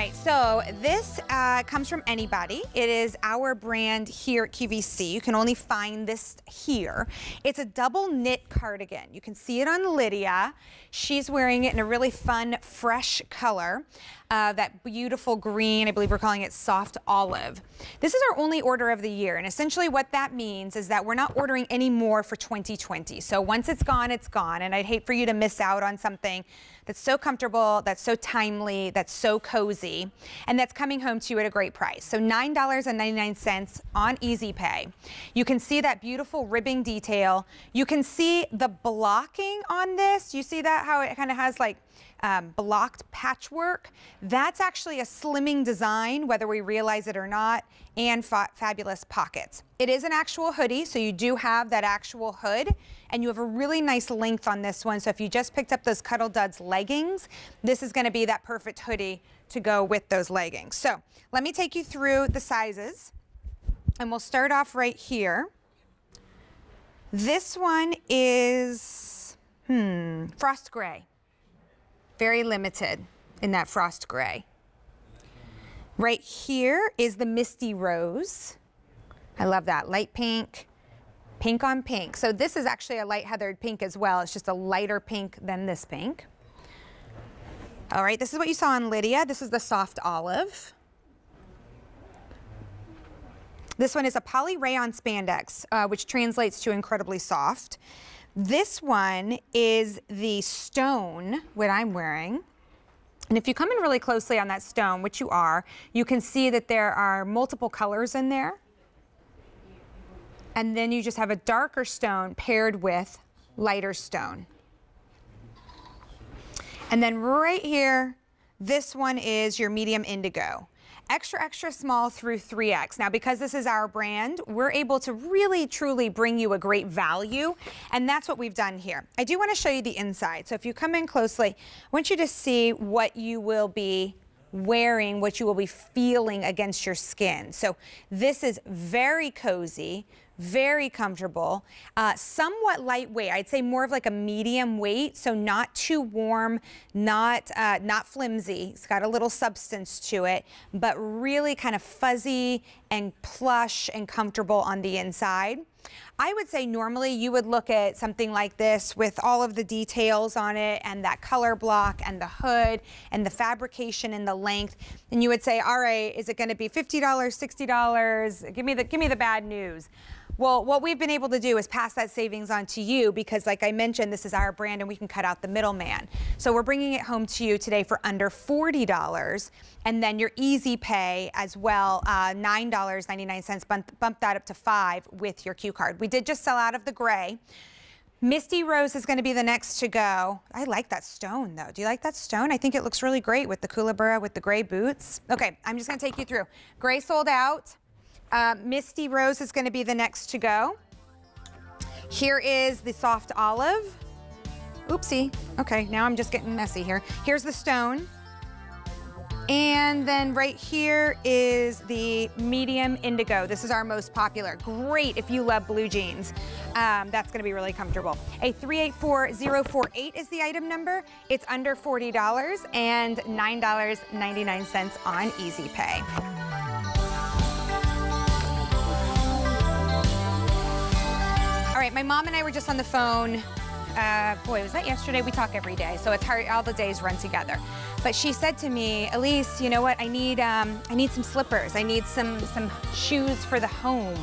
right, so this uh, comes from Anybody. It is our brand here at QVC. You can only find this here. It's a double knit cardigan. You can see it on Lydia. She's wearing it in a really fun, fresh color. Uh, that beautiful green, I believe we're calling it soft olive. This is our only order of the year, and essentially what that means is that we're not ordering any more for 2020. So once it's gone, it's gone, and I'd hate for you to miss out on something that's so comfortable, that's so timely, that's so cozy easy, and that's coming home to you at a great price. So $9.99 on Easy Pay. You can see that beautiful ribbing detail. You can see the blocking on this. You see that, how it kind of has like um, blocked patchwork. That's actually a slimming design, whether we realize it or not, and fa fabulous pockets. It is an actual hoodie, so you do have that actual hood, and you have a really nice length on this one. So if you just picked up those Cuddle Duds leggings, this is gonna be that perfect hoodie to go with those leggings. So let me take you through the sizes and we'll start off right here. This one is, hmm, frost gray. Very limited in that frost gray. Right here is the Misty Rose. I love that, light pink, pink on pink. So this is actually a light heathered pink as well. It's just a lighter pink than this pink. All right, this is what you saw on Lydia. This is the soft olive. This one is a polyrayon spandex, uh, which translates to incredibly soft. This one is the stone, what I'm wearing. And if you come in really closely on that stone, which you are, you can see that there are multiple colors in there. And then you just have a darker stone paired with lighter stone. And then right here, this one is your medium indigo. Extra, extra small through 3X. Now, because this is our brand, we're able to really, truly bring you a great value, and that's what we've done here. I do wanna show you the inside. So if you come in closely, I want you to see what you will be wearing, what you will be feeling against your skin. So this is very cozy, very comfortable, uh, somewhat lightweight. I'd say more of like a medium weight, so not too warm, not, uh, not flimsy. It's got a little substance to it, but really kind of fuzzy and plush and comfortable on the inside. I would say normally you would look at something like this with all of the details on it and that color block and the hood and the fabrication and the length and you would say, all right, is it gonna be $50, $60? Give me the, give me the bad news. Well, what we've been able to do is pass that savings on to you because, like I mentioned, this is our brand and we can cut out the middleman. So we're bringing it home to you today for under $40. And then your easy pay as well, uh, $9.99, bump, bump that up to 5 with your Q card. We did just sell out of the gray. Misty Rose is going to be the next to go. I like that stone, though. Do you like that stone? I think it looks really great with the Koolabura with the gray boots. Okay, I'm just going to take you through. Gray sold out. Uh, Misty Rose is gonna be the next to go. Here is the soft olive. Oopsie, okay, now I'm just getting messy here. Here's the stone. And then right here is the medium indigo. This is our most popular. Great if you love blue jeans. Um, that's gonna be really comfortable. A 384048 is the item number. It's under $40 and $9.99 on Easy Pay. All right, my mom and I were just on the phone. Uh, boy, was that yesterday? We talk every day, so it's hard. All the days run together. But she said to me, Elise, you know what? I need um, I need some slippers. I need some some shoes for the home.